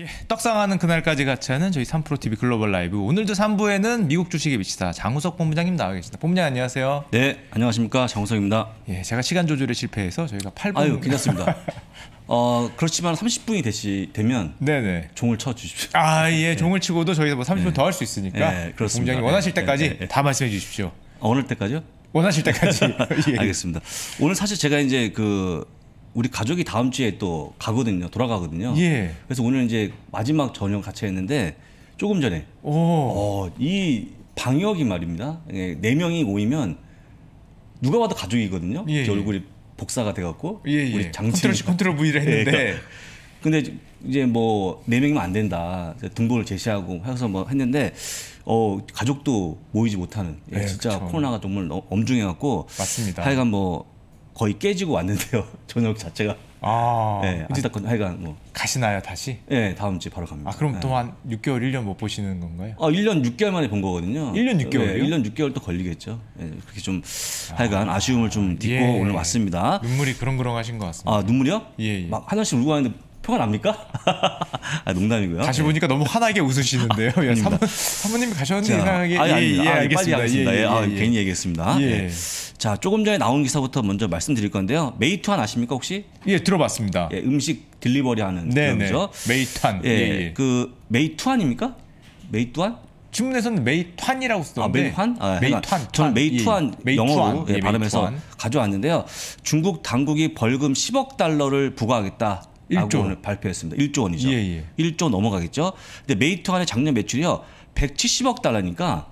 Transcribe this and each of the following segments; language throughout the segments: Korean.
예, 떡상하는 그날까지 같이 하는 저희 3프로TV 글로벌 라이브 오늘도 3부에는 미국 주식에 미치다 장우석 본부장님 나와 계십니다 본부장 안녕하세요 네 안녕하십니까 장우석입니다 예, 제가 시간 조절에 실패해서 저희가 8분 아유 괜찮습니다 어 그렇지만 30분이 되시, 되면 네네. 종을 쳐 주십시오 아예 네. 종을 치고도 저희가 뭐 30분 네. 더할 수 있으니까 네, 그렇습니다. 본부장님 네, 원하실 네, 때까지 네, 다 말씀해 주십시오 어느 때까지요? 원하실 때까지 예. 알겠습니다 오늘 사실 제가 이제 그 우리 가족이 다음 주에 또 가거든요. 돌아가거든요. 예. 그래서 오늘 이제 마지막 저녁 같이 했는데 조금 전에 오. 어, 이 방역이 말입니다. 예, 네 명이 모이면 누가 봐도 가족이거든요. 예, 예. 얼굴이 복사가 돼갖고 예, 예. 우리 장치를 컨트롤, 컨트롤 V를 예, 그러니까 했는데 그러니까. 근데 이제 뭐 네 명이면 안 된다 등본을 제시하고 해서 뭐 했는데 어 가족도 모이지 못하는 네, 진짜 그쵸. 코로나가 정말 엄중해갖고 맞습니다. 하여간 뭐 거의 깨지고 왔는데요. 저녁 자체가. 아, 네, 안타깝 하여간 뭐 가시나요 다시? 네, 다음 주에 바로 갑니다. 아, 그럼 네. 또한 6개월, 1년 못 보시는 건가요? 아, 1년 6개월 만에 본 거거든요. 1년 6개월요? 네, 1년 6개월 또 걸리겠죠. 네, 그렇게 좀 아, 하여간 아, 쉬움을좀 딛고 예. 오늘 왔습니다. 눈물이 그렁그렁하신 것 같습니다. 아, 눈물이요? 예. 예. 막 하나씩 울고 가는데 평을 합니까? 아, 농담이고요. 다시 네. 보니까 너무 환하게 웃으시는데요. 예, 사모, 사모님 가셨는데 이상하게 아니, 예, 예, 예, 아 예, 예, 아겠습니다 예, 예, 아, 괜히 얘기했습니다. 예. 네. 자, 조금 전에 나온 기사부터 먼저 말씀드릴 건데요. 메이투안 아십니까 혹시? 예, 들어봤습니다. 예, 음식 딜리버리 하는 네, 그죠? 메이투안. 예, 예, 그 메이투안입니까? 메이투안? 주문에서는 메이투안이라고 아, 쓰던데. 아, 메이투안? 아, 메이투안. 저는 메이투안 예, 영어로 예, 발음해서 메이투안. 가져왔는데요. 중국 당국이 벌금 10억 달러를 부과하겠다. 1조 오늘 발표했습니다. 1조 원이죠. 예, 예. 1조 넘어가겠죠. 근데 메이트간의 작년 매출이요. 170억 달러니까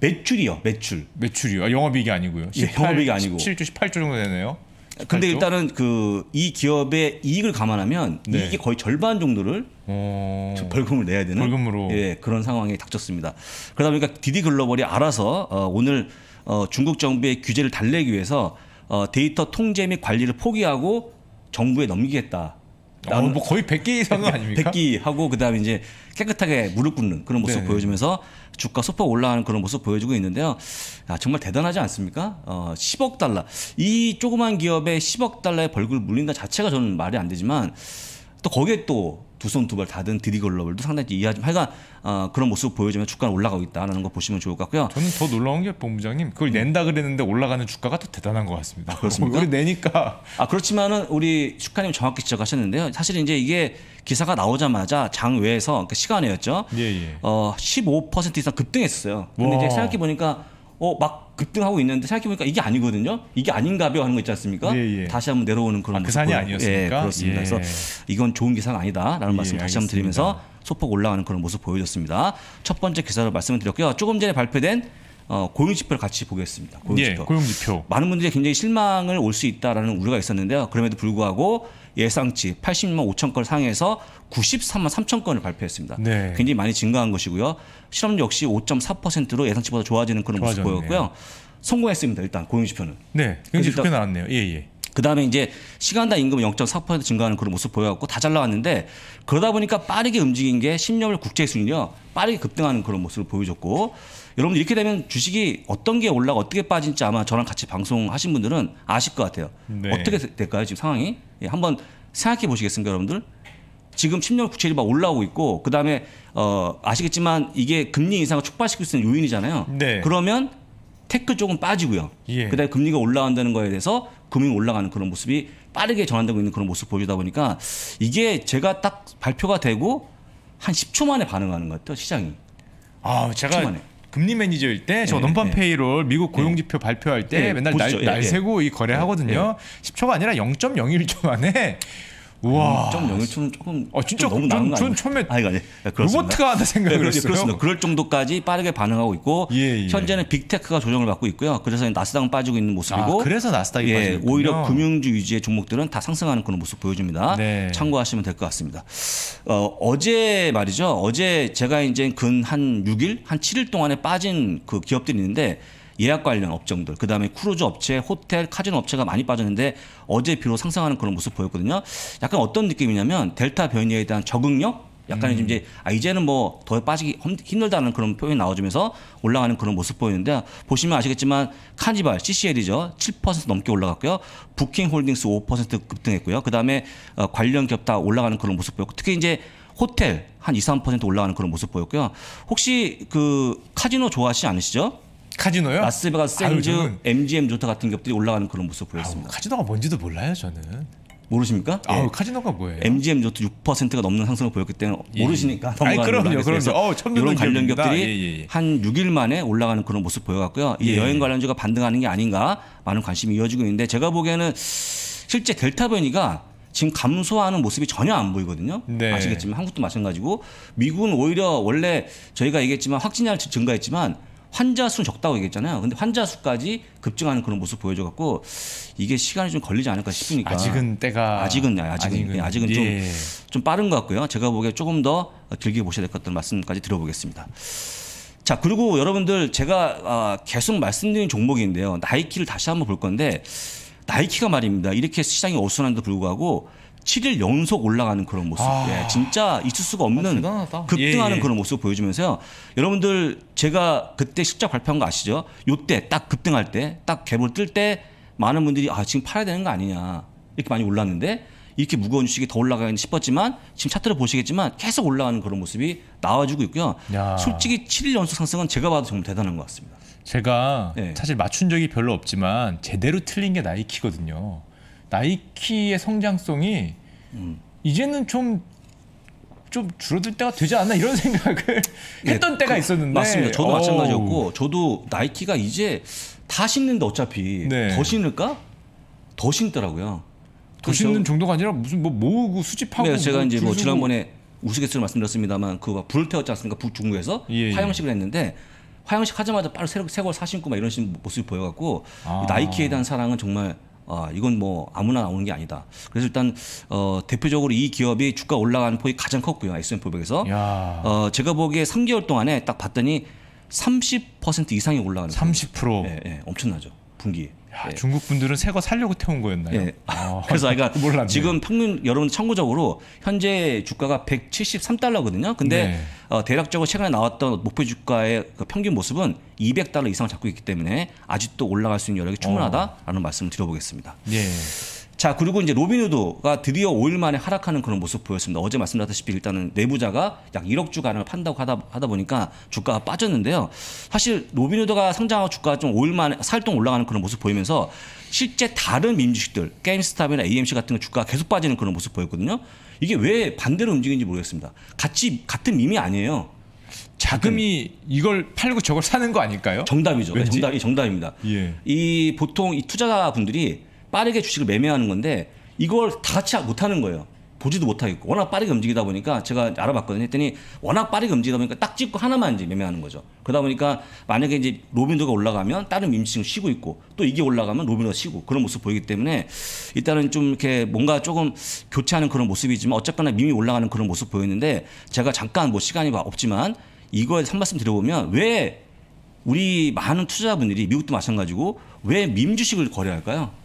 매출이요. 매출. 매출이요. 아, 영업이익이 아니고요. 18, 예, 영업이익이 아니고. 17조 18조 정도 되네요. 18조? 근데 일단은 그 이 기업의 이익을 감안하면 네. 이익이 거의 절반 정도를 어... 벌금을 내야 되는 벌금으로 예, 그런 상황에 닥쳤습니다. 그러다 보니까 디디 글로벌이 알아서 어, 오늘 어, 중국 정부의 규제를 달래기 위해서 어, 데이터 통제 및 관리를 포기하고 정부에 넘기겠다. 나는 어, 뭐 거의 100개 이상은 아닙니까? 1 0 0개 하고 그다음에 이제 깨끗하게 무릎 꿇는 그런 모습 네 보여주면서 주가 소폭 올라가는 그런 모습 보여주고 있는데요. 아, 정말 대단하지 않습니까? 어, 10억 달러. 이 조그만 기업에 10억 달러의 벌금을 물린다 자체가 저는 말이 안 되지만 또 거기에 또 두손두발다든 드리글러블도 상당히 이해하지만 하여간 어, 그런 모습 보여주면 주가는 올라가고 있다라는 거 보시면 좋을 것 같고요. 저는 더 놀라운 게 본부장님 그걸 음. 낸다 그랬는데 올라가는 주가가 더 대단한 것 같습니다. 아, 그렇습니까? 우리 내니까. 아 그렇지만은 우리 슈카님 정확히 지적하셨는데요. 사실 이제 이게 기사가 나오자마자 장 외에서 그 그러니까 시간에였죠. 예, 예. 어15% 이상 급등했어요. 근데 와. 이제 생각해 보니까 어, 막 급등하고 있는데 생각해보니까 이게 아니거든요. 이게 아닌가벼 하는 거 있지 않습니까? 예, 예. 다시 한번 내려오는 그런 아, 모습. 그 그산이 예, 아니었습니까? 예, 그렇습니다. 그래서 예. 이건 좋은 기사가 아니다라는 예, 말씀 다시 한번 드리면서 소폭 올라가는 그런 모습 보여줬습니다. 첫 번째 기사를 말씀을 드렸고요. 조금 전에 발표된 어, 고용지표를 같이 보겠습니다. 고용지표. 예, 고용지표. 많은 분들이 굉장히 실망을 올 수 있다라는 우려가 있었는데요. 그럼에도 불구하고 예상치 80만 5천 건 상에서 93만 3천 건을 발표했습니다. 네. 굉장히 많이 증가한 것이고요. 실업 역시 5.4%로 예상치보다 좋아지는 그런 모습 좋 보였고요. 성공했습니다. 일단 고용지표는. 네, 고용지표 나왔네요. 예, 예. 그다음에 이제 시간당 임금 0.4% 증가하는 그런 모습 보여갖고 다 잘 나왔는데 그러다 보니까 빠르게 움직인 게 10년물 국제 수준이요 빠르게 급등하는 그런 모습을 보여줬고 여러분 이렇게 되면 주식이 어떤 게 올라가 어떻게 빠진지 아마 저랑 같이 방송하신 분들은 아실 것 같아요. 네. 어떻게 될까요 지금 상황이? 예, 한번 생각해 보시겠습니까 여러분들? 지금 10년 국채율이 막 올라오고 있고 그다음에 어 아시겠지만 이게 금리 인상을 촉발시킬 수 있는 요인이잖아요. 네. 그러면 테크 쪽은 빠지고요. 예. 그다음에 금리가 올라간다는 거에 대해서 금이 올라가는 그런 모습이 빠르게 전환되고 있는 그런 모습 보여주다 보니까 이게 제가 딱 발표가 되고 한 10초 만에 반응하는 것 같아요 시장이. 아 제가 금리 매니저일 때저 예, 넘반 예. 페이롤 미국 고용 지표 예. 발표할 때 예, 맨날 보시죠. 예, 날, 날 세고 이 거래하거든요. 10초가 아니라 0.01초 만에 우와. 0.01초는 조금 아, 진짜 너무 나은 전 처음에 아니, 아니, 로트가 하다 생각을 네, 그렇죠. 했어요. 그렇습니다. 그럴 정도까지 빠르게 반응하고 있고 예, 예. 현재는 빅테크가 조정을 받고 있고요. 그래서 나스닥은 빠지고 있는 모습이고 아, 그래서 나스닥이 예, 빠지고 오히려 금융주 위주의 종목들은 다 상승하는 그런 모습 보여줍니다. 네. 참고하시면 될 것 같습니다. 어, 어제 말이죠. 어제 제가 이제 근 한 6일, 한 7일 동안에 빠진 그 기업들이 있는데 예약 관련 업종들, 그 다음에 크루즈 업체, 호텔, 카지노 업체가 많이 빠졌는데 어제 비로 상승하는 그런 모습 보였거든요. 약간 어떤 느낌이냐면 델타 변이에 대한 적응력? 약간 음. 이제 아 이제는 뭐 더 빠지기 힘들다는 그런 표현이 나와주면서 올라가는 그런 모습 보이는데 보시면 아시겠지만 카니발 CCL이죠 7% 넘게 올라갔고요 부킹홀딩스 5% 급등했고요 그 다음에 어, 관련 기업 다 올라가는 그런 모습 보였고 특히 이제 호텔 한 2, 3% 올라가는 그런 모습 보였고요 혹시 그 카지노 좋아하시지 않으시죠? 카지노요? 라스베가스 아, 샌즈, 저는... MGM 조타 같은 기업들이 올라가는 그런 모습 보였습니다. 아우, 카지노가 뭔지도 몰라요, 저는. 모르십니까? 아, 예. 카지노가 뭐예요? MGM 조트 6%가 넘는 상승을 보였기 때문에 예. 모르시니까 넘 아니, 그럼요, 그럼요. 어, 이런 관련 기업들이 예, 예, 예, 한 6일 만에 올라가는 그런 모습 보여갖고요. 이 예. 여행 관련주가 반등하는 게 아닌가 많은 관심이 이어지고 있는데 제가 보기에는 실제 델타 변이가 지금 감소하는 모습이 전혀 안 보이거든요. 네. 아시겠지만 한국도 마찬가지고 미국은 오히려 원래 저희가 얘기했지만 확진자 증가했지만 환자 수는 적다고 얘기했잖아요. 근데 환자 수까지 급증하는 그런 모습 보여줘 갖고 이게 시간이 좀 걸리지 않을까 싶으니까 아직은 때가 아직은 네, 아직은 아직은, 네, 아직은 예. 좀, 좀 빠른 것 같고요. 제가 보기에 조금 더 길게 보셔야 될 것 같다는 말씀까지 들어보겠습니다. 자 그리고 여러분들 제가 아, 계속 말씀드린 종목인데요. 나이키를 다시 한번 볼 건데 나이키가 말입니다. 이렇게 시장이 어수선한데도 불구하고 7일 연속 올라가는 그런 모습. 아. 예, 진짜 있을 수가 없는 아, 급등하는 예, 예. 그런 모습 보여주면서요. 여러분들 제가 그때 실적 발표한 거 아시죠? 요때 딱 급등할 때, 딱개을뜰 때 많은 분들이 아, 지금 팔아야 되는 거 아니냐. 이렇게 많이 올랐는데 이렇게 무거운 주식이 더 올라가겠는 싶었지만 지금 차트를 보시겠지만 계속 올라가는 그런 모습이 나와주고 있고요. 야. 솔직히 7일 연속 상승은 제가 봐도 정말 대단한 것 같습니다. 제가 네. 사실 맞춘 적이 별로 없지만 제대로 틀린 게 나이키거든요. 나이키의 성장성이 음. 이제는 좀 좀 줄어들 때가 되지 않나 이런 생각을 예, 했던 예, 때가 그, 있었는데 맞습니다. 저도 오. 마찬가지였고 저도 나이키가 이제 다 신는데 어차피 네. 더 신을까? 더 신더라고요. 더 신는 정도가 아니라 무슨 뭐 모으고 수집하고 네, 제가 뭐 이제 뭐 지난번에 우스갯소리 말씀드렸습니다만 그불 태웠지 않습니까? 북중국에서 예, 예. 화형식을 했는데 화형식 하자마자 바로 새로 새걸 사신고 막 이런 모습이 보여갖고 아. 나이키에 대한 사랑은 정말 아, 이건 뭐 아무나 나오는 게 아니다. 그래서 일단 어, 대표적으로 이 기업이 주가 올라가는 폭이 가장 컸고요. S&P 500에서. 어, 제가 보기에 3개월 동안에 딱 봤더니 30% 이상이 올라가는 30%. 예, 예, 엄청나죠. 분기 야, 네. 중국 분들은 새 거 살려고 태운 거였나요? 네. 아, 그래서 그러니까 지금 평균 여러분 참고적으로 현재 주가가 173달러거든요. 근데 네. 어, 대략적으로 최근에 나왔던 목표 주가의 그 평균 모습은 200달러 이상을 잡고 있기 때문에 아직도 올라갈 수 있는 여력이 충분하다라는 어. 말씀을 드려보겠습니다. 예. 자, 그리고 이제 로빈후드가 드디어 5일 만에 하락하는 그런 모습 보였습니다. 어제 말씀드렸다시피 일단은 내부자가 약 1억 주가량을 판다고 하다, 하다 보니까 주가가 빠졌는데요. 사실 로빈후드가 상장하고 주가가 좀 5일 만에 살동 올라가는 그런 모습 보이면서 실제 다른 민주식들, 게임스탑이나 AMC 같은 주가가 계속 빠지는 그런 모습 보였거든요. 이게 왜 반대로 움직이는지 모르겠습니다. 같이, 같은 밈이 아니에요. 자금이 이걸 팔고 저걸 사는 거 아닐까요? 정답이죠. 네, 정답이 정답입니다. 예. 이 보통 이 투자자분들이 빠르게 주식을 매매하는 건데 이걸 다 같이 못하는 거예요. 보지도 못하겠고 워낙 빠르게 움직이다 보니까 제가 알아봤거든요. 했더니 워낙 빠르게 움직이다 보니까 딱 찍고 하나만 이제 매매하는 거죠. 그러다 보니까 만약에 이제 로빈도가 올라가면 다른 임시층 쉬고 있고 또 이게 올라가면 로빈도가 쉬고 그런 모습 보이기 때문에 일단은 좀 이렇게 뭔가 조금 교체하는 그런 모습이지만 어쨌거나 밈이 올라가는 그런 모습 보였는데 제가 잠깐 뭐 시간이 없지만 이거에 한 말씀 드려보면 왜 우리 많은 투자분들이 미국도 마찬가지고 왜 밈 주식을 거래할까요?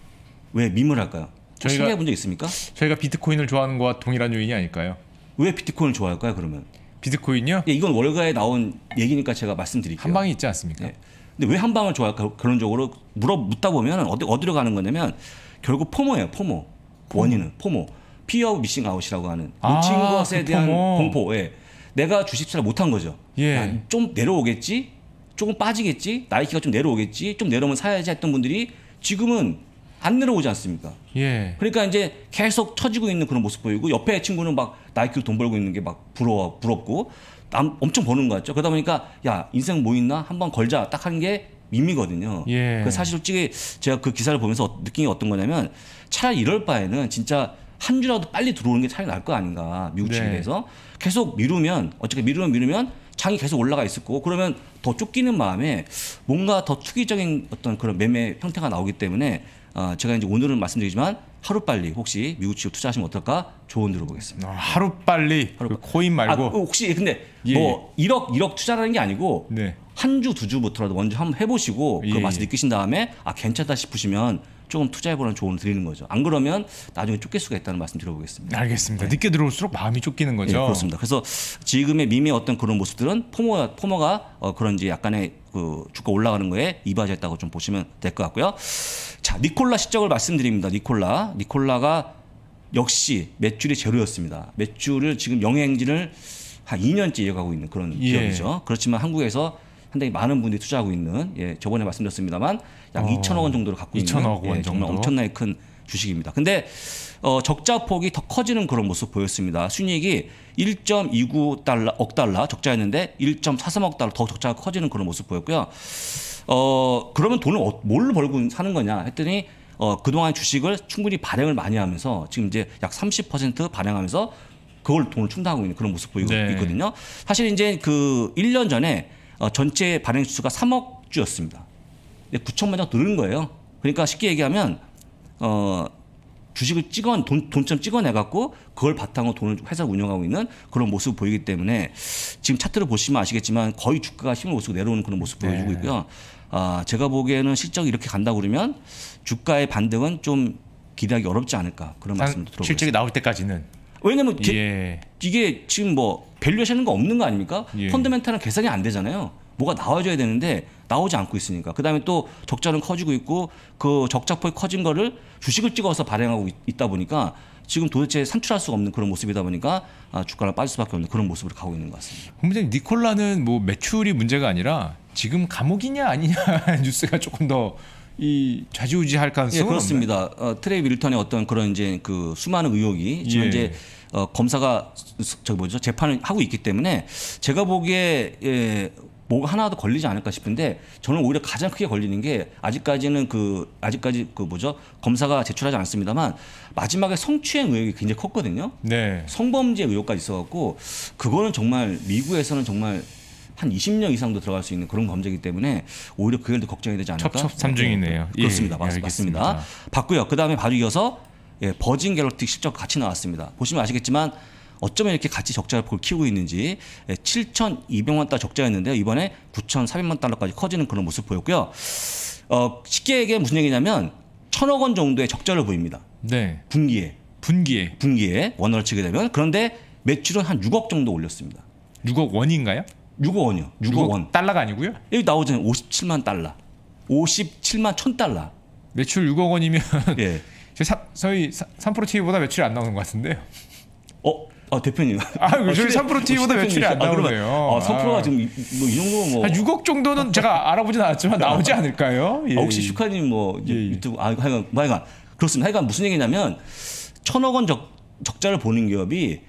왜 미물할까요? 저희가 해 본적 있습니까? 저희가 비트코인을 좋아하는 것과 동일한 요인이 아닐까요? 왜 비트코인을 좋아할까요? 그러면 비트코인요? 예, 이건 월가에 나온 얘기니까 제가 말씀드릴게요. 한 방이 있지 않습니까? 예. 근데 왜 한 방을 좋아할까? 그런 쪽으로 물어 묻다 보면 어디 어디로 가는 거냐면 결국 포모예요. 포모. 포모. 원인은 포모. 피어 미싱 아웃이라고 하는 아, 놓친 아, 것에 그 대한 공포. 예. 내가 주식 투자 못한 거죠. 예. 좀 내려오겠지, 조금 빠지겠지, 나이키가 좀 내려오겠지, 좀 내려오면 사야지 했던 분들이 지금은 안 내려오지 않습니까? 예. 그러니까 이제 계속 처지고 있는 그런 모습 보이고 옆에 친구는 막 나이키로 돈 벌고 있는 게 막 부러워 부럽고 남, 엄청 버는 것 같죠. 그러다 보니까 야 인생 뭐 있나 한번 걸자 딱 하는 게 밈이거든요. 예. 그 사실 솔직히 제가 그 기사를 보면서 어, 느낀 게 어떤 거냐면 차라리 이럴 바에는 진짜 한 주라도 빨리 들어오는 게 차라리 나을 거 아닌가 미국 측에 네. 대해서 네. 계속 미루면 어떻게 미루면 미루면 장이 계속 올라가 있을 거고 그러면 더 쫓기는 마음에 뭔가 더 투기적인 어떤 그런 매매 형태가 나오기 때문에 어, 제가 이제 오늘은 말씀드리지만 하루 빨리 혹시 미국 주식 투자하시면 어떨까 조언 들어보겠습니다. 아, 하루 빨리 하루 그 코인 아, 말고 아, 혹시 근데 예. 뭐 1억 예. 1억 투자라는 게 아니고 네. 한주 두 주부터라도 먼저 한번 해보시고 그 예. 맛을 예. 느끼신 다음에 아 괜찮다 싶으시면 조금 투자해보라는 조언을 드리는 거죠. 안 그러면 나중에 쫓길 수가 있다는 말씀 드려보겠습니다. 알겠습니다. 네. 늦게 들어올수록 마음이 쫓기는 거죠. 네, 그렇습니다. 그래서 지금의 미의 어떤 그런 모습들은 포머 포모가 어, 그런지 약간의 그 주가 올라가는 거에 이바지했다고 좀 보시면 될 것 같고요. 자, 니콜라 시적을 말씀드립니다. 니콜라. 니콜라가 역시 매출이 제로였습니다. 매출을 지금 영행진을 한 2년째 이어가고 있는 그런 예. 기업이죠. 그렇지만 한국에서 상당히 많은 분들이 투자하고 있는 예, 저번에 말씀드렸습니다만 약 어, 2천억 원 정도를 갖고 있는 예, 정말 정도? 엄청나게 큰 주식입니다. 근데 어, 적자 폭이 더 커지는 그런 모습 보였습니다. 순이익이 1.29 달러 억 달러 적자였는데 1.43억 달러 더 적자가 커지는 그런 모습 보였고요. 어 그러면 돈을 어, 뭘로 벌고 사는 거냐 했더니 어 그동안 주식을 충분히 발행을 많이 하면서 지금 이제 약 30% 발행하면서 그걸 돈을 충당하고 있는 그런 모습 보이고 네. 있거든요. 사실 이제 그 1년 전에 어, 전체 발행 주수가 3억 주였습니다. 근데 9천만 장 늘은 거예요. 그러니까 쉽게 얘기하면 어, 주식을 찍어 돈, 돈점 찍어내 갖고 그걸 바탕으로 돈을 회사 운영하고 있는 그런 모습 을 보이기 때문에 지금 차트를 보시면 아시겠지만 거의 주가가 힘을 못 쓰고 내려오는 그런 모습 네. 보여주고 있고요. 아, 제가 보기에는 실적이 이렇게 간다 그러면 주가의 반등은 좀 기대하기 어렵지 않을까 그런 말씀도 들어보다 실적이 나올 때까지는 왜냐면 게, 예. 이게 지금 뭐밸류하시는거 없는 거 아닙니까? 예. 펀더멘탈은 계산이 안 되잖아요. 뭐가 나와줘야 되는데 나오지 않고 있으니까 그다음에 또 적자는 커지고 있고 그 적자폭이 커진 거를 주식을 찍어서 발행하고 있, 다 보니까 지금 도대체 산출할 수가 없는 그런 모습이다 보니까 아, 주가가 빠질 수밖에 없는 그런 모습으로 가고 있는 것 같습니다. 본부장님 니콜라는 뭐 매출이 문제가 아니라 지금 감옥이냐 아니냐 뉴스가 조금 더이 좌지우지할 가능성은 예, 그렇습니다. 어, 트레이 밀턴의 어떤 그런 이제 그 수많은 의혹이 지금 예. 이제 어, 검사가 저 뭐죠 재판을 하고 있기 때문에 제가 보기에 예, 뭐가 하나도 걸리지 않을까 싶은데 저는 오히려 가장 크게 걸리는 게 아직까지는 그 아직까지 그 뭐죠 검사가 제출하지 않습니다만 마지막에 성추행 의혹이 굉장히 컸거든요. 네. 성범죄 의혹까지 있어갖고 그거는 정말 미국에서는 정말 한 20년 이상도 들어갈 수 있는 그런 검제이기 때문에 오히려 그게 더 걱정이 되지 않을까? 첩첩삼중이네요. 예, 네. 그렇습니다. 예, 맞습니다. 봤고요. 그다음에 바로 이어서 예, 버진 갤럭틱 실적 같이 나왔습니다. 보시면 아시겠지만 어쩌면 이렇게 같이 적자를 키우고 있는지 7,200만 예, 달러 적자였는데요. 이번에 9,400만 달러까지 커지는 그런 모습 보였고요. 어, 쉽게 얘기 무슨 얘기냐면 천억 원 정도의 적자를 보입니다. 네. 분기에. 분기에. 분기에 원화를 치게 되면 그런데 매출은 한 6억 정도 올렸습니다. 6억 원인가요? 6억 원이요. 6억, 6억 원. 달러가 아니고요? 여기 나오잖아요. 57만 달러. 57만 1000달러. 매출 6억 원이면 예. 저희 3%프로 TV보다 매출이 안 나오는 것 같은데요. 어? 아 대표님. 아 저희 3% TV보다 매출이 안 아, 나오네요. 아, 아 3%가 아. 지금 뭐이 뭐 정도 뭐. 한 6억 정도는 제가 알아보진 않았지만 나오지 않을까요? 예. 아, 혹시 예. 슈카님 뭐 예, 예. 유튜브 아 하여간 뭐 하여간 그렇습니다. 하여간 무슨 얘기냐면 천억 원 적, 적자를 보는 기업이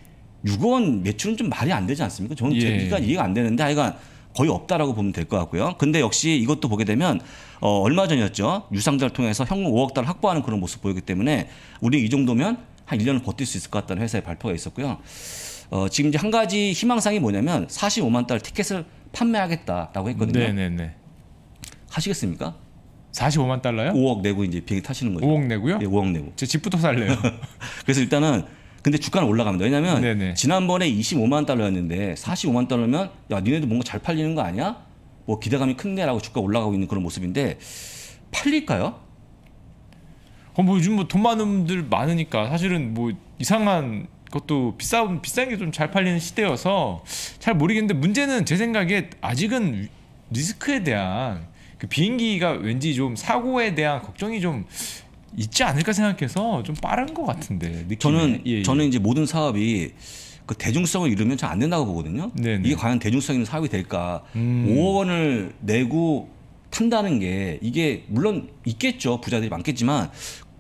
6억 원 매출은 좀 말이 안 되지 않습니까? 저는 예. 제기 이해가 안 되는데 하여간 거의 없다라고 보면 될 것 같고요. 근데 역시 이것도 보게 되면 어, 얼마 전이었죠. 유상자를 통해서 현금 5억 달러 확보하는 그런 모습 보이기 때문에 우리 이 정도면 한 1년을 버틸 수 있을 것 같다는 회사의 발표가 있었고요. 어, 지금 이제 한 가지 희망상이 뭐냐면 45만 달러 티켓을 판매하겠다라고 했거든요. 네네네. 하시겠습니까? 45만 달러요? 5억 내고 이제 비행기 타시는 거죠. 5억 내고요? 예, 5억 내고. 제 집부터 살래요. 그래서 일단은 근데 주가는 올라갑니다. 왜냐하면 네네. 지난번에 25만 달러였는데 45만 달러면 야 니네도 뭔가 잘 팔리는 거 아니야? 뭐 기대감이 큰데라고 주가 올라가고 있는 그런 모습인데 팔릴까요? 어, 뭐 요즘 뭐 돈 많은 분들 많으니까 사실은 뭐 이상한 것도 비싸 비싼 게 좀 잘 팔리는 시대여서 잘 모르겠는데 문제는 제 생각에 아직은 리스크에 대한 그 비행기가 왠지 좀 사고에 대한 걱정이 좀 있지 않을까 생각해서 좀 빠른 것 같은데 느낌에. 저는 예, 예. 저는 이제 모든 사업이 그 대중성을 잃으면 잘 안 된다고 보거든요. 네네. 네. 이게 과연 대중성 있는 사업이 될까? 음. 5억 원을 내고 탄다는 게 이게 물론 있겠죠 부자들이 많겠지만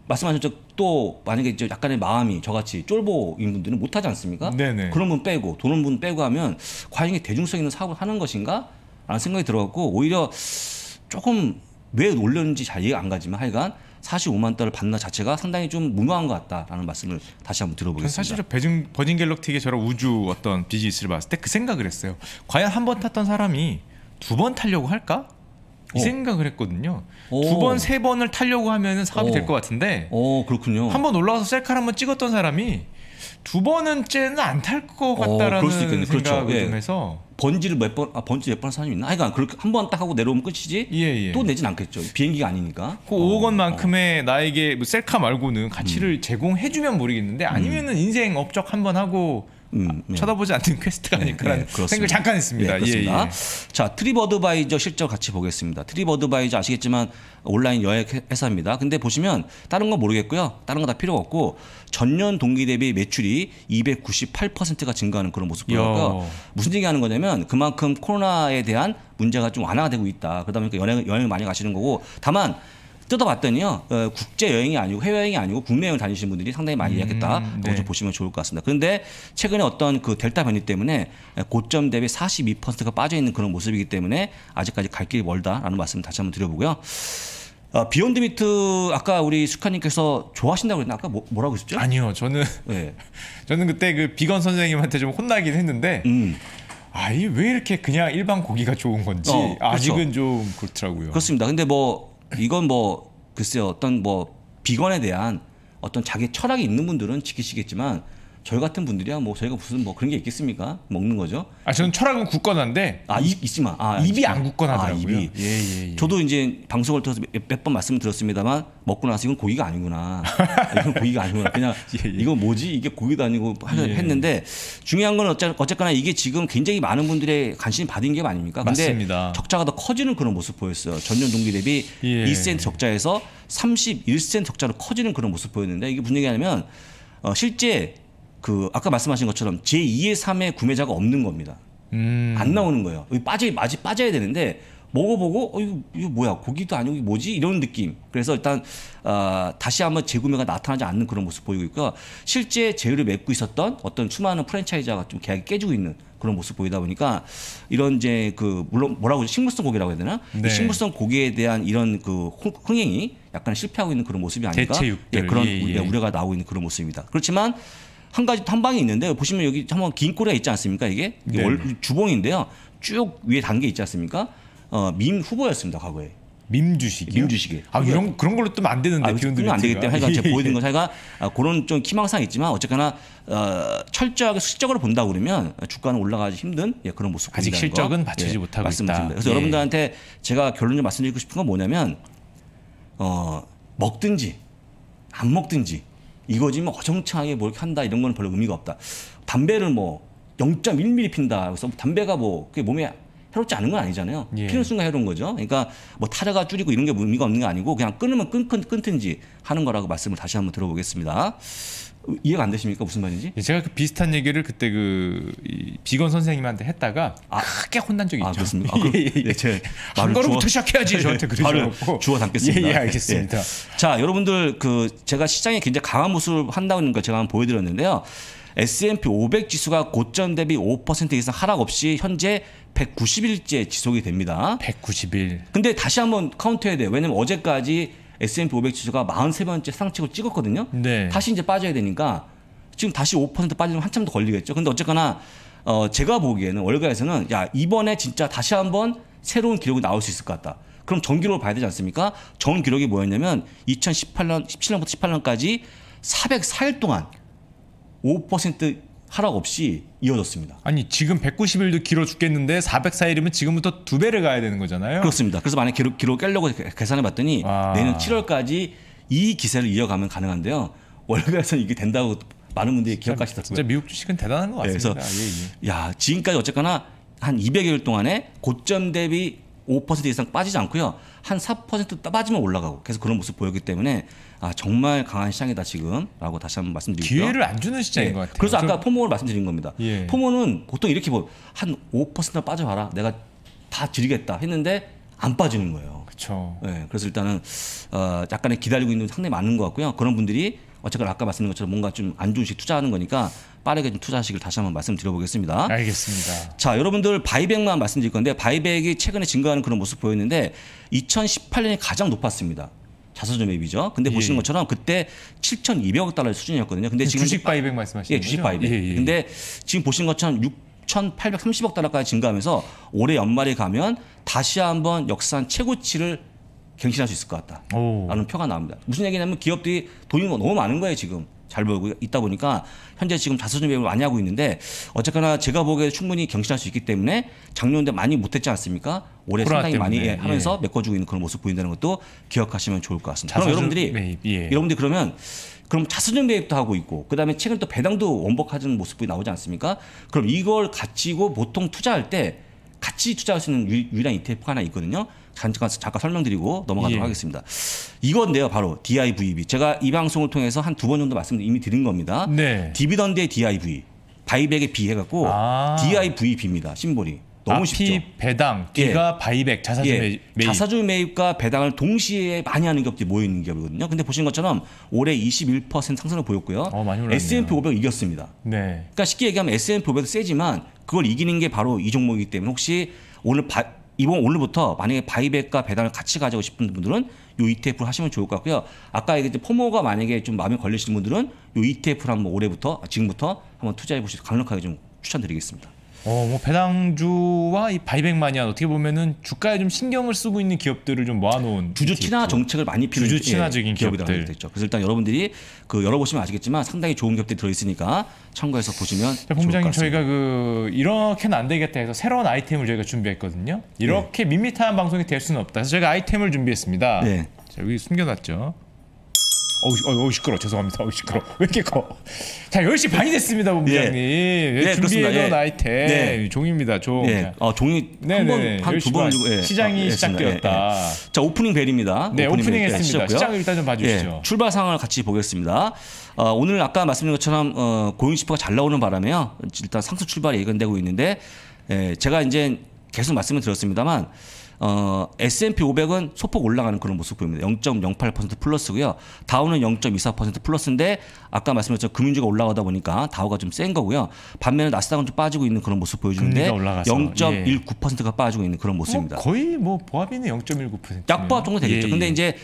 말씀하셨죠 또 만약에 이제 약간의 마음이 저같이 쫄보인 분들은 못하지 않습니까? 네네. 네. 그런 분 빼고 도는 분 빼고 하면 과연 이게 대중성 있는 사업을 하는 것인가? 라는 생각이 들어갖고 오히려 조금 왜 올렸는지 잘 이해가 안 가지만 하여간 45만 달러 받는 자체가 상당히 좀 무모한 것 같다라는 말씀을 다시 한번 들어보겠습니다. 사실 저 베징, 버진 갤럭틱의 저런 우주 어떤 비즈니스를 봤을 때 그 생각을 했어요. 과연 한 번 탔던 사람이 두 번 타려고 할까? 이 오. 어. 생각을 했거든요. 두 번, 세 번을 타려고 하면은 사업이 될 것 같은데. 오, 그렇군요. 한 번 올라와서 셀카를 한번 찍었던 사람이 두 번은 째는 안 탈것 어, 같다라는 어, 생각을 그렇죠. 좀 해서 번지를 몇 번, 아, 번지 몇번할 사람이 있나? 하여간 그렇게 한 번 딱 하고 내려오면 끝이지 예, 예. 또 내진 않겠죠. 비행기가 아니니까. 그 5억 어, 원만큼의 어. 나에게 뭐 셀카 말고는 가치를 음. 제공해주면 모르겠는데 아니면은 음. 인생 업적 한 번 하고 음, 예. 쳐다보지 않는 퀘스트가 예, 아닐까라는 예, 예, 생각을 잠깐 했습니다. 예, 그렇습 자, 트립어드바이저 실적 같이 보겠습니다. 트립어드바이저 아시겠지만 온라인 여행 회사입니다. 근데 보시면 다른 건 모르겠고요. 다른 거 다 필요 없고 전년 동기 대비 매출이 298%가 증가하는 그런 모습 보니까 무슨 얘기하는 거냐면 그만큼 코로나에 대한 문제가 좀완화 되고 있다. 그러다 보니까 여행, 여행을 많이 가시는 거고 다만 뜯어봤더니요 어, 국제 여행이 아니고 해외 여행이 아니고 국내 여행 다니시는 분들이 상당히 많이 예약했다라고 음, 네. 보시면 좋을 것 같습니다. 그런데 최근에 어떤 그 델타 변이 때문에 고점 대비 42%가 빠져 있는 그런 모습이기 때문에 아직까지 갈 길이 멀다라는 말씀 다시 한번 드려보고요. 어, 비욘드 미트 아까 우리 수카님께서 좋아하신다고 그랬나 아까 뭐, 라고 했죠 아니요 저는 네. 저는 그때 그 비건 선생님한테 좀 혼나긴 했는데 음. 아이 왜 이렇게 그냥 일반 고기가 좋은 건지 어, 그렇죠. 아직은 좀 그렇더라고요. 그렇습니다. 근데 뭐 이건 뭐 글쎄요 어떤 뭐 비건에 대한 어떤 자기 철학이 있는 분들은 지키시겠지만 절 같은 분들이야 뭐 저희가 무슨 뭐 그런 게 있겠습니까? 먹는 거죠. 아 저는 철학은 굳건한데 아 입, 있지만 아, 입이 안 굳건하더라고요. 아, 입이. 예, 예, 예. 저도 이제 방송을 통해서 몇 번 말씀을 드렸습니다만 먹고 나서 이건 고기가 아니구나. 아, 이건 고기가 아니구나. 그냥 예, 예. 이거 뭐지? 이게 고기도 아니고 예. 했는데 중요한 건 어째, 어쨌거나 이게 지금 굉장히 많은 분들의 관심이 받은 게 아닙니까? 근데 맞습니다. 적자가 더 커지는 그런 모습 보였어요. 전년 동기 대비 예. 2센트 적자에서 31센트 적자로 커지는 그런 모습 보였는데 이게 분명히 하냐면 어, 실제 그 아까 말씀하신 것처럼 제2의 3의 구매자가 없는 겁니다. 음. 안 나오는 거예요. 빠져 맞이 빠져야 되는데 먹어보고 어 이거, 이거 뭐야 고기도 아니고 뭐지 이런 느낌. 그래서 일단 어, 다시 한번 재구매가 나타나지 않는 그런 모습 보이고 있고 실제 제휴를 맺고 있었던 어떤 수많은 프랜차이즈가좀 계약이 깨지고 있는 그런 모습 보이다 보니까 이런 이제 그 물론 뭐라고 식물성 고기라고 해야 되나 네. 식물성 고기에 대한 이런 그 흥행이 약간 실패하고 있는 그런 모습이 아닌가 예, 그런 예, 예. 우려가 나오고 있는 그런 모습입니다. 그렇지만 한 가지 탐 방이 있는데 보시면 여기 한번 긴 꼬리가 있지 않습니까? 이게, 이 네. 월, 주봉인데요. 쭉 위에 단게 있지 않습니까? 어, 민 후보였습니다 과거에. 민주식이 민주식이. 아 이런 그런 걸로 뜨면 아, 안 되는데 아, 비욘안 되기 때문에 제가 예. 보여드린 건 제가 아, 그런 좀 희망상 있지만 어쨌거나 어, 철저하게 수적으로 본다 고 그러면 주가는 올라가기 힘든 예, 그런 모습 아직 실적은 거. 받지 예, 못하고 말씀니다 그래서 예. 여러분들한테 제가 결론을 말씀드리고 싶은 건 뭐냐면 어, 먹든지 안 먹든지 이거지 뭐 어정쩡하게 뭘 한다 이런 건 별로 의미가 없다. 담배를 뭐 0.1mm 핀다. 그래서 담배가 뭐 그게 몸에 해롭지 않은 건 아니잖아요. 예. 피는 순간 해로운 거죠. 그러니까 뭐 타자가 줄이고 이런 게 의미가 없는 게 아니고 그냥 끊으면 끊건 끊든지 하는 거라고 말씀을 다시 한번 들어보겠습니다. 이해가 안 되십니까 무슨 말인지? 예, 제가 그 비슷한 얘기를 그때 그 비건 선생님한테 했다가 아, 크게 혼난 적이 아, 있죠. 그렇습니까? 아, 예, 예, 예. 네, 한 걸음부터 주워, 시작해야지 네, 저한테 그러죠. 주워 담겠습니다. 예, 예 알겠습니다. 예. 자, 여러분들 그 제가 시장에 굉장히 강한 모습을 한다는 걸 제가 한번 보여드렸는데요. S&P 500 지수가 고점 대비 5% 이상 하락 없이 현재 190일째 지속이 됩니다. 190일. 근데 다시 한번 카운트해야 돼요. 왜냐면 어제까지 S&P 500 지수가 43번째 상치고 찍었거든요. 네. 다시 이제 빠져야 되니까 지금 다시 5% 빠지면 한참 더 걸리겠죠. 근데 어쨌거나 어 제가 보기에는 월가에서는 야 이번에 진짜 다시 한번 새로운 기록이 나올 수 있을 것 같다. 그럼 정기록을 봐야 되지 않습니까? 정 기록이 뭐였냐면 2018년 17년부터 18년까지 404일 동안 5% 하락 없이 이어졌습니다. 아니 지금 190일도 길어 죽겠는데 404일이면 지금부터 두 배를 가야 되는 거잖아요. 그렇습니다. 그래서 만약 기록 기록 깨려고 계산해 봤더니 아. 내년 7월까지 이 기세를 이어가면 가능한데요. 월가에서는 이게 된다고 많은 분들이 기억하시더라고요. 진짜 미국 주식은 대단한 것 네, 같습니다. 네, 그래서 예, 예. 야 지금까지 어쨌거나 한 200일 동안에 고점 대비 5% 이상 빠지지 않고요. 한4% 빠지면 올라가고 계속 그런 모습 보였기 때문에 아 정말 강한 시장이다 지금라고 다시 한번 말씀드리고요. 기회를 안 주는 시장인 네. 것 같아요. 그래서 아까 포모를 말씀드린 겁니다. 예. 포모는 보통 이렇게 뭐한5% 빠져봐라 내가 다지리겠다 했는데 안 빠지는 거예요. 그렇죠. 네, 그래서 일단은 어, 약간의 기다리고 있는 상당히 많은 것 같고요. 그런 분들이 어쨌거나 아까 말씀드린 것처럼 뭔가 좀 안 좋은 시 투자하는 거니까 빠르게 좀 투자하시길 다시 한번 말씀드려보겠습니다. 알겠습니다. 자, 여러분들 바이백만 말씀드릴 건데 바이백이 최근에 증가하는 그런 모습 보였는데 2018년에 가장 높았습니다. 자서전 매이죠 근데 예. 보시는 예. 것처럼 그때 7,200억 달러 수준이었거든요. 근데 그 지금 주식 바이백 말씀하시는 예, 주식 바이백. 예, 예, 예. 근데 지금 보시 것처럼 6 8 3 0억 달러까지 증가하면서 올해 연말에 가면 다시 한번 역산 최고치를 갱신할 수 있을 것 같다. 오. 라는 표가 나옵니다. 무슨 얘기냐면 기업들이 돈이 뭐 너무 많은 거예요, 지금. 잘보이고 있다 보니까 현재 지금 자수준비를 많이 하고 있는데 어쨌거나 제가 보기에 충분히 경신할 수 있기 때문에 작년에 많이 못했지 않습니까? 올해 상당히 때문에. 많이 하면서 예. 메꿔주고 있는 그런 모습 보인다는 것도 기억하시면 좋을 것 같습니다. 그럼 여러분들이 매입, 예. 여러분들 그러면 그럼 자수정 매도 하고 있고 그다음에 최근 또 배당도 원복하는 모습이 나오지 않습니까? 그럼 이걸 가지고 보통 투자할 때 같이 투자할 수 있는 유일한 ETF가 하나 있거든요. 잠깐 잠깐 설명드리고 넘어가도록 예. 하겠습니다. 이건데요, 바로 DIVB. 제가 이 방송을 통해서 한 두 번 정도 말씀 이미 드린 겁니다. 네. 디비던드의 DIV, 바이백의 B 해갖고 아. DIVB입니다. 심볼이. 너무 앞이 쉽죠. 배당, 뒤가 예. 바이백, 자사주 예. 매입. 자사주 매입과 배당을 동시에 많이 하는 기업들이 모여 있는 기업이거든요. 근데 보신 것처럼 올해 21% 상승을 보였고요. 어, 많이 S&P 500 이겼습니다. 네. 그러니까 쉽게 얘기하면 S&P 500도 세지만 그걸 이기는 게 바로 이 종목이기 때문에 혹시 오늘 바, 이번 오늘부터 만약에 바이백과 배당을 같이 가지고 싶은 분들은 요 ETF를 하시면 좋을 것 같고요. 아까 얘기했 포모가 만약에 좀 마음에 걸리시는 분들은 요 ETF를 한번 올해부터 지금부터 한번 투자해 보시고 강력하게 좀 추천드리겠습니다. 어, 뭐 배당주와 이 바이백 마니아 어떻게 보면은 주가에 좀 신경을 쓰고 있는 기업들을 좀 모아놓은 주주 친화 정책을 많이 필요해 주주 친화적인 예, 기업이라고 기죠 그래서 일단 여러분들이 그 열어보시면 아시겠지만 상당히 좋은 기업들이 들어있으니까 참고해서 보시면 자, 본부장님 저희가 그 이렇게는 안 되겠다 해서 새로운 아이템을 저희가 준비했거든요. 이렇게 네. 밋밋한 방송이 될 수는 없다. 그래서 저희가 아이템을 준비했습니다. 네. 자, 여기 숨겨놨죠. 어우, 어우 시끄러 죄송합니다. 어우 시끄러. 왜 이렇게 커? 자, 10시 반이 됐습니다, 본부장님. 예, 예, 예 준비해놓은 예. 아이템 네. 종입니다. 종. 예. 어, 종이 한번한두번 네, 네. 예. 시장이 아, 예, 시작되었다. 예, 자, 오프닝 벨입니다. 네, 오프닝, 오프닝 했습니다. 했 시장을 일단 좀 봐주시죠. 출발 상황을 같이 보겠습니다. 어, 오늘 아까 말씀드린 것처럼 어, 고잉지표가 잘 나오는 바람에요. 일단 상승 출발이 예견되고 있는데 제가 이제 계속 말씀을 드렸습니다만 어, S&P 500은 소폭 올라가는 그런 모습 보입니다. 0.08% 플러스고요. 다우는 0.24% 플러스인데 아까 말씀드렸죠 금융주가 올라가다 보니까 다우가 좀 센 거고요. 반면에 나스닥은 좀 빠지고 있는 그런 모습 보여주는데 0.19%가 예. 빠지고 있는 그런 뭐 모습입니다. 뭐 거의 뭐 보합이네 0.19%. 약보합 정도 음. 되겠죠. 예, 근데 예. 이제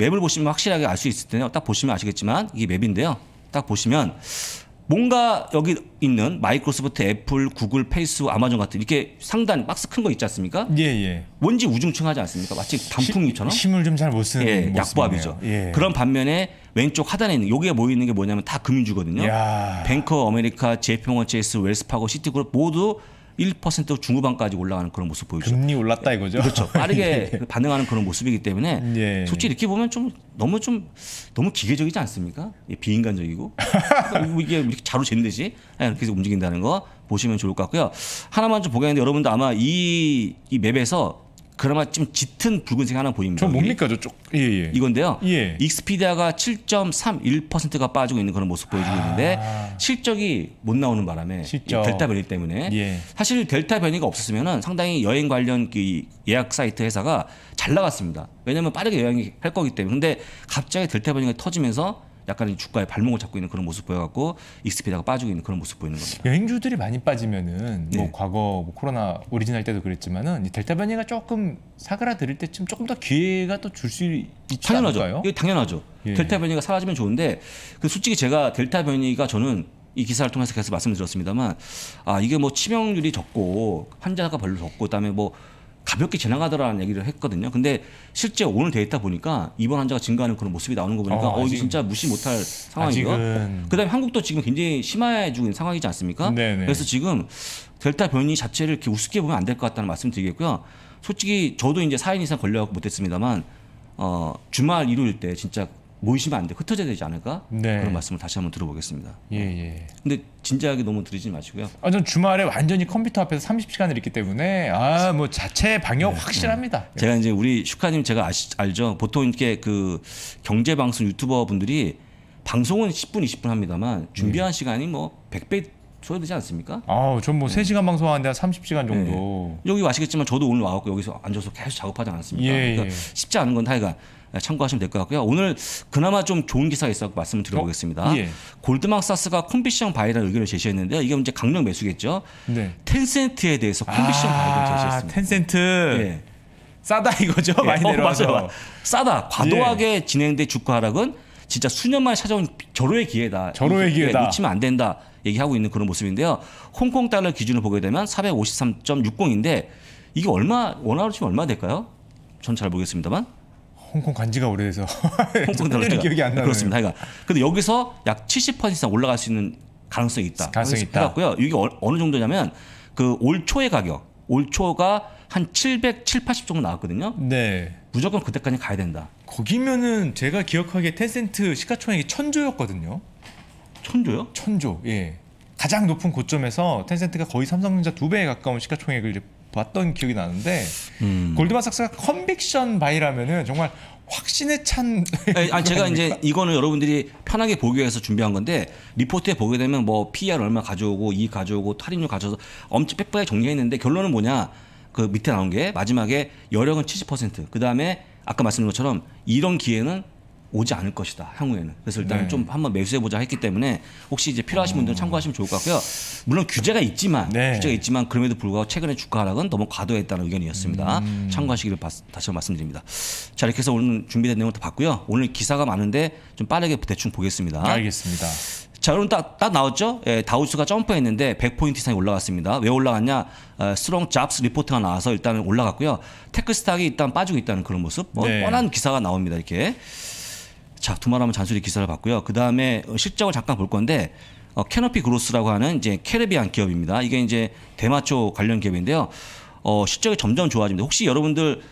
여러분들 맵을 보시면 확실하게 알 수 있을 텐데요. 딱 보시면 아시겠지만 이게 맵인데요. 딱 보시면 뭔가 여기 있는 마이크로소프트, 애플, 구글, 페이스, 아마존 같은 이렇게 상단 박스 큰 거 있지 않습니까? 예, 예. 뭔지 우중충하지 않습니까? 마치 단풍이처럼 힘을 좀잘못 쓰는 예, 약보합이죠. 예. 그런 반면에 왼쪽 하단에 있는 여기에 모여 있는 게 뭐냐면 다 금융주거든요. 야. 뱅커, 아메리카, 제이피모건 체이스, 웰스파고, 시티그룹 모두 1% 중후반까지 올라가는 그런 모습 보여주죠. 금리 올랐다 이거죠. 네, 그렇죠. 빠르게 예. 반응하는 그런 모습이기 때문에 예. 솔직히 이렇게 보면 좀 너무 좀 너무 기계적이지 않습니까? 예, 비인간적이고 그러 뭐 이게 이렇게 자로 잰듯이 예, 이렇게 움직인다는 거 보시면 좋을 것 같고요. 하나만 좀 보겠는데 여러분도 아마 이, 이 맵에서 그나마 좀 짙은 붉은색 하나 보입니다. 저 뭡니까 저쪽? 예, 예. 이건데요. 예. 익스피디아가 7.31%가 빠지고 있는 그런 모습 보여주고 아. 있는데 실적이 못 나오는 바람에 실적. 델타 변이 때문에 예. 사실 델타 변이가 없었으면 상당히 여행 관련 그 예약 사이트 회사가 잘 나갔습니다. 왜냐하면 빠르게 여행할 거기 때문에 근데 갑자기 델타 변이가 터지면서 약간 주가에 발목을 잡고 있는 그런 모습 보여갖고 익스피다가 빠지고 있는 그런 모습 보이는 겁니다. 여행주들이 많이 빠지면은 뭐 네. 뭐 과거 뭐 코로나 오리지널 때도 그랬지만은 델타 변이가 조금 사그라들 때쯤 조금 더 기회가 또 줄 수 있지 당연하죠. 않을까요? 당연하죠. 예. 델타 변이가 사라지면 좋은데 그 솔직히 제가 델타 변이가 저는 이 기사를 통해서 계속 말씀드렸습니다만 아 이게 뭐 치명률이 적고 환자가 별로 적고 그다음에 뭐 가볍게 지나가더라는 얘기를 했거든요. 근데 실제 오늘 데이터 보니까 입원 환자가 증가하는 그런 모습이 나오는 거 보니까 어, 어 이거 진짜 무시 못할 상황이고요. 아직은... 그다음에 한국도 지금 굉장히 심화해주는 상황이지 않습니까? 네네. 그래서 지금 델타 변이 자체를 이렇게 우습게 보면 안 될 것 같다는 말씀 드리겠고요. 솔직히 저도 이제 4인 이상 걸려 못했습니다만 어, 주말 일요일 때 진짜 모이시면 안 돼. 흩어져야 되지 않을까? 네. 그런 말씀을 다시 한번 들어보겠습니다. 예, 예. 근데 진지하게 너무 들이지 마시고요. 아, 전 주말에 완전히 컴퓨터 앞에서 30시간을 있기 때문에 아, 뭐 자체 방역 네, 확실합니다. 네. 제가 이제 우리 슈카님 제가 아시, 알죠? 보통 이렇게 그 경제 방송 유튜버 분들이 방송은 10분, 20분 합니다만 준비한 예. 시간이 뭐 100배 소요되지 않습니까? 아, 전뭐 네. 3시간 방송하는데 한 30시간 정도. 네. 여기 아시겠지만 저도 오늘 와갖고 여기서 앉아서 계속 작업하지 않았습니까? 예, 그러니까 예. 쉽지 않은 건 하여간 네, 참고하시면 될 것 같고요. 오늘 그나마 좀 좋은 기사가 있어서 말씀을 드려보겠습니다. 어? 예. 골드망사스가 콤비션 바이라는 의견을 제시했는데요. 이게 이제 강력 매수겠죠. 네. 텐센트에 대해서 콤비션장 아, 바이를 제시했습니다. 텐센트. 예. 싸다 이거죠. 예. 많이 내려와서. 어, 맞아요. 싸다. 과도하게 예. 진행된 주가 하락은 진짜 수년 만에 찾아온 절호의 기회다. 절호의 예, 기회다. 놓치면 안 된다. 얘기하고 있는 그런 모습인데요. 홍콩 달러 기준으로 보게 되면 453.60인데 이게 얼마 원화로 치면 얼마 될까요? 전잘보겠습니다만 홍콩 간지가 오래돼서 홍콩 달러가 기억이 안 나네요. 그렇습니다. 그러니까 근데 여기서 약 70% 이상 올라갈 수 있는 가능성이 있다. 가능성이 있다. 해고요 이게 어, 느 정도냐면 그 올 초의 가격, 올 초가 한 700, 7, 80 정도 나왔거든요. 네. 무조건 그때까지 가야 된다. 거기면은 제가 기억하기에 텐센트 시가총액이 천조였거든요. 천조요? 천조. 예. 가장 높은 고점에서 텐센트가 거의 삼성전자 두 배에 가까운 시가총액을 봤던 기억이 나는데 음. 골드만삭스가 컨빅션 바이라면은 정말 확신에 찬. 아 제가 아닙니까? 이제 이거는 여러분들이 편하게 보기 위해서 준비한 건데 리포트에 보게 되면 뭐 PR 얼마 가져오고 이 e 가져오고 탈인율 가져서 엄청 빼빼하게 정리했는데 결론은 뭐냐 그 밑에 나온 게 마지막에 여력은 70%그 다음에 아까 말씀드린 것처럼 이런 기회는 오지 않을 것이다 향후에는 그래서 일단 네. 좀 한번 매수해 보자 했기 때문에 혹시 이제 필요하신 분들은 음. 참고하시면 좋을 것 같고요 물론 규제가 있지만 네. 규제가 있지만 그럼에도 불구하고 최근에 주가 하락은 너무 과도했다는 의견이었습니다 음. 참고하시기를 다시 한 번 말씀드립니다 자 이렇게 해서 오늘 준비된 내용을 다 봤고요 오늘 기사가 많은데 좀 빠르게 대충 보겠습니다 알겠습니다 자 여러분 딱, 딱 나왔죠? 예, 다우스가 점프했는데 100포인트 이상이 올라갔습니다. 왜 올라갔냐? 어, 스트롱 잡스 리포트가 나와서 일단은 올라갔고요. 테크스탁이 일단 빠지고 있다는 그런 모습. 뭐, 네. 뻔한 기사가 나옵니다. 이렇게. 자, 두말하면 잔소리 기사를 봤고요. 그 다음에 어, 실적을 잠깐 볼 건데 어, 캐노피 그로스라고 하는 이제 캐리비안 기업입니다. 이게 이제 대마 초 관련 기업인데요. 어, 실적이 점점 좋아집니다. 혹시 여러분들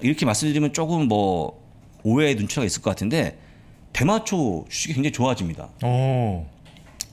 이렇게 말씀드리면 조금 뭐 오해의 눈치가 있을 것 같은데 대마초 주식이 굉장히 좋아집니다. 오. 어.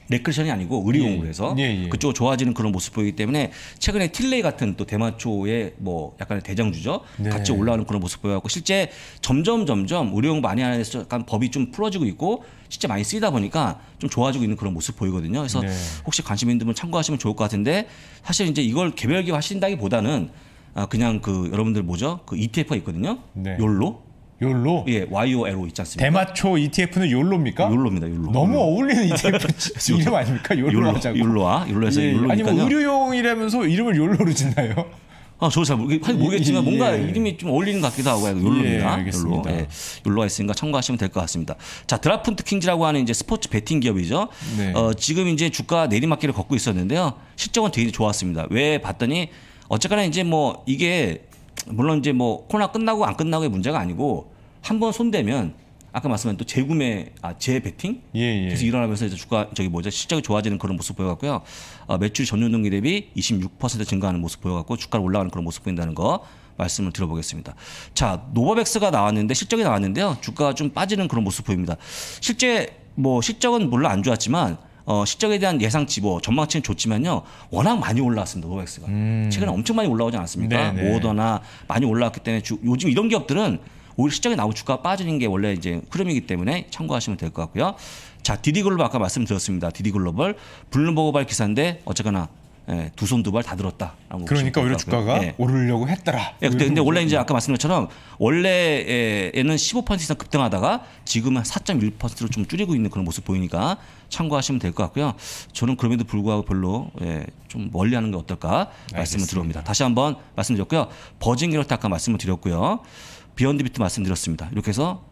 레크레이션이 아니고 의료용으로 예, 예. 해서 예, 예. 그쪽 좋아지는 그런 모습 보이기 때문에 최근에 틸레이 같은 또 대마초의 뭐 약간의 대장주죠 네. 같이 올라오는 그런 모습 보여갖고 실제 점점 점점 의료용 많이 안에서 약간 법이 좀 풀어지고 있고 실제 많이 쓰이다 보니까 좀 좋아지고 있는 그런 모습 보이거든요. 그래서 네. 혹시 관심 있는 분은 참고하시면 좋을 것 같은데 사실 이제 이걸 개별기업 하신다기보다는 아 그냥 그 여러분들 뭐죠 그 ETF가 있거든요. 네. 욜로 욜로? 예, YOLO 있지 않습니까? 대마초 ETF는 욜로입니까? 욜로입니다, 욜로. 너무 어울리는 음. ETF 이름 아닙니까? 욜로, 욜로 하자고. 욜로와, 욜로에서 예, 욜로니까요. 예. 아니 뭐 의료용이라면서 이름을 욜로로 짓나요? 아, 저도 잘 모르, 모르겠지만 예, 예, 뭔가 예. 이름이 좀 어울리는 것 같기도 하고 욜로입니다. 예, 욜로. 예, 욜로가 있으니까 참고하시면 될 것 같습니다. 자, 드라프트 킹즈라고 하는 이제 스포츠 베팅 기업이죠. 네. 어, 지금 이제 주가 내리막길을 걷고 있었는데요. 실적은 되게 좋았습니다. 왜 봤더니 어쨌거나 이제 뭐 이게 물론 이제 뭐 코로나 끝나고 안 끝나고의 문제가 아니고 한 번 손대면 아까 말씀한 또 재구매 아 재배팅 예, 예. 계속 일어나면서 이제 주가 저기 뭐죠 실적이 좋아지는 그런 모습 보여갖고요 어, 매출 전년 동기 대비 26% 증가하는 모습 보여갖고 주가가 올라가는 그런 모습 보인다는 거 말씀을 들어보겠습니다. 자 노바백스가 나왔는데 실적이 나왔는데요 주가가 좀 빠지는 그런 모습 보입니다. 실제 뭐 실적은 물론 안 좋았지만 어, 실적에 대한 예상치 뭐 전망치는 좋지만요 워낙 많이 올라왔습니다 노바백스가 음. 최근에 엄청 많이 올라오지 않았습니까? 네네. 모더나 네. 많이 올라왔기 때문에 주, 요즘 이런 기업들은 오히려 실적이 나오고 주가가 빠지는 게 원래 이제 흐름이기 때문에 참고하시면 될 것 같고요. 자 디디글로벌 아까 말씀드렸습니다. 디디글로벌 블룸버그발 기사인데 어쨌거나 예, 두 손 두 발 다 들었다. 그러니까 오히려 주가가 예. 오르려고 했더라. 예, 그때 근데 원래 이제 아까 말씀드린 것처럼 원래에는 15% 이상 급등하다가 지금은 4.1%로 좀 줄이고 있는 그런 모습 보이니까 참고하시면 될 것 같고요. 저는 그럼에도 불구하고 별로 예, 좀 멀리하는 게 어떨까 알겠습니다. 말씀을 드립니다. 다시 한번 말씀드렸고요. 버징기로트 아까 말씀을 드렸고요. 비언디 비트 말씀드렸습니다. 이렇게 해서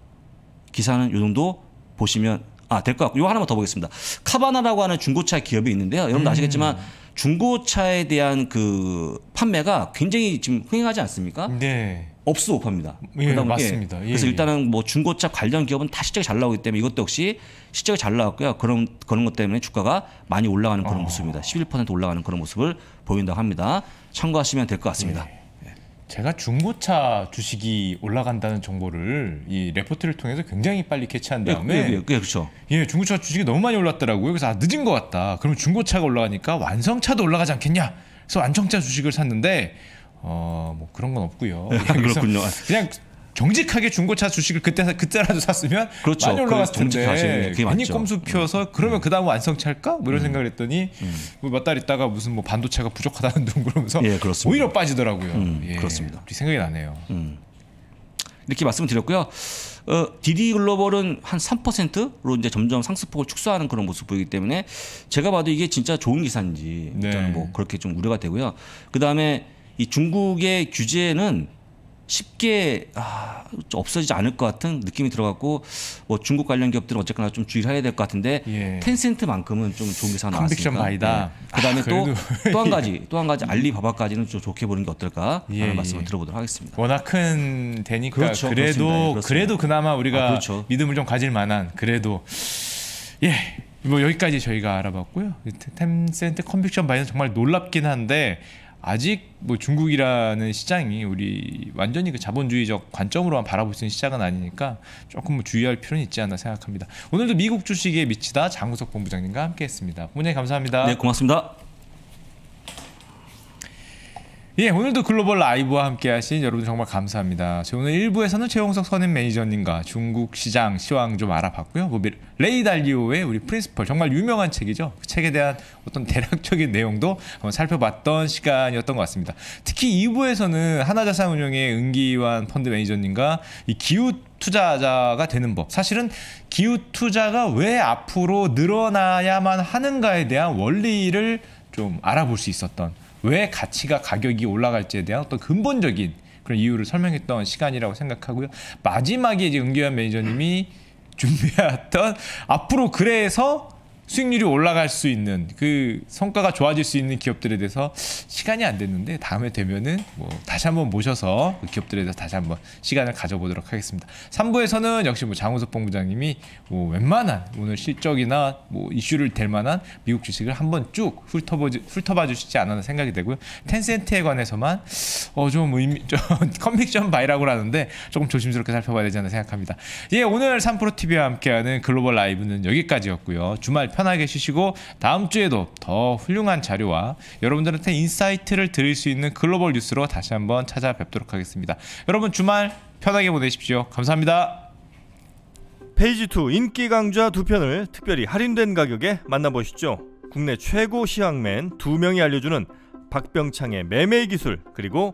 기사는 요 정도 보시면 아 될 것 같고 요 하나만 더 보겠습니다. 카바나라고 하는 중고차 기업이 있는데요. 여러분 음. 아시겠지만 중고차에 대한 그 판매가 굉장히 지금 흥행하지 않습니까? 네. 업수오파입니다. 예, 그다음 맞습니다. 예, 그래서 예. 일단은 뭐 중고차 관련 기업은 다 실적이 잘 나오기 때문에 이것 도 역시 실적이 잘 나왔고요. 그런 그런 것 때문에 주가가 많이 올라가는 그런 어. 모습입니다. 11% 올라가는 그런 모습을 보인다고 합니다. 참고하시면 될 것 같습니다. 예. 제가 중고차 주식이 올라간다는 정보를 이 레포트를 통해서 굉장히 빨리 캐치한 예, 다음에 예, 예, 예 그렇죠. 예, 중고차 주식이 너무 많이 올랐더라고요. 그래서 아, 늦은 것 같다. 그럼 중고차가 올라가니까 완성차도 올라가지 않겠냐? 그래서 완성차 주식을 샀는데 어, 뭐 그런 건 없고요. 예, 그렇군요. 그냥 정직하게 중고차 주식을 그때 그때라도 샀으면 그렇죠. 많이 올라갔을 텐데 그게 괜히 꼼수 피워서 음. 그러면 음. 그 다음 완성차일까뭐 이런 음. 생각을 했더니 음. 뭐몇 달 있다가 무슨 뭐 반도체가 부족하다는 둥 그러면서 예, 오히려 빠지더라고요. 음, 예, 그렇습니다. 생각이 나네요. 음. 이렇게 말씀을 드렸고요. 어, DD 글로벌은 한 3%로 이제 점점 상승폭을 축소하는 그런 모습 보이기 때문에 제가 봐도 이게 진짜 좋은 기사인지 네. 일단뭐 그렇게 좀 우려가 되고요. 그 다음에 이 중국의 규제는 쉽게 아, 없어지지 않을 것 같은 느낌이 들어갖고뭐 중국 관련 기업들은 어쨌거나 좀 주의를 해야 될 것 같은데 예. 텐센트만큼은 좀 좋은 기사가 나왔으니까 바이다. 네. 그다음에 아, 또또 한 가지 예. 또한 가지 알리바바까지는 좀 좋게 보는 게 어떨까 예, 하는 예. 말씀을 들어보도록 하겠습니다. 워낙 큰 대니까 그렇죠. 그래도 그래도 그나마 우리가 아, 그렇죠. 믿음을 좀 가질 만한 그래도 예. 뭐 여기까지 저희가 알아봤고요. 텐센트 컨빅션 바이는 정말 놀랍긴 한데 아직 뭐 중국이라는 시장이 우리 완전히 그 자본주의적 관점으로만 바라볼 수 있는 시장은 아니니까 조금 뭐 주의할 필요는 있지 않나 생각합니다. 오늘도 미국 주식에 미치다 장우석 본부장님과 함께했습니다. 본장님 감사합니다. 네, 고맙습니다. 예, 오늘도 글로벌 라이브와 함께 하신 여러분 정말 감사합니다. 오늘 1부에서는 최용석 선임 매니저님과 중국 시장 시황 좀 알아봤고요. 뭐 레이 달리오의 우리 프린스펄 정말 유명한 책이죠. 그 책에 대한 어떤 대략적인 내용도 한번 살펴봤던 시간이었던 것 같습니다. 특히 2부에서는 하나자산운용의 은기환 펀드 매니저님과 이 기후 투자자가 되는 법. 사실은 기후 투자가 왜 앞으로 늘어나야만 하는가에 대한 원리를 좀 알아볼 수 있었던 왜 가치가 가격이 올라갈지에 대한 어떤 근본적인 그런 이유를 설명했던 시간이라고 생각하고요. 마지막에 이제 은기현 매니저님이 준비했던 앞으로 그래서 수익률이 올라갈 수 있는 그 성과가 좋아질 수 있는 기업들에 대해서 시간이 안 됐는데 다음에 되면은 뭐 다시 한번 모셔서 그 기업들에 대해서 다시 한번 시간을 가져보도록 하겠습니다. 3부에서는 역시 뭐 장우석 본부장님이 뭐 웬만한 오늘 실적이나 뭐 이슈를 될 만한 미국 주식을 한번 쭉 훑어보 훑어봐 주시지 않았나 생각이 되고요. 텐센트에 관해서만 어좀 의미 좀 컨빅션 바이라고 하는데 조금 조심스럽게 살펴봐야 되지 않나 생각합니다. 예 오늘 3프로 TV와 함께하는 글로벌 라이브는 여기까지였고요. 주말 편하게 쉬시고 다음 주에도 더 훌륭한 자료와 여러분들한테 인사이트를 드릴 수 있는 글로벌 뉴스로 다시 한번 찾아뵙도록 하겠습니다. 여러분 주말 편하게 보내십시오. 감사합니다. 페이지 2 인기 강좌 두 편을 특별히 할인된 가격에 만나보시죠. 국내 최고 시황맨 두 명이 알려주는 박병창의 매매 기술 그리고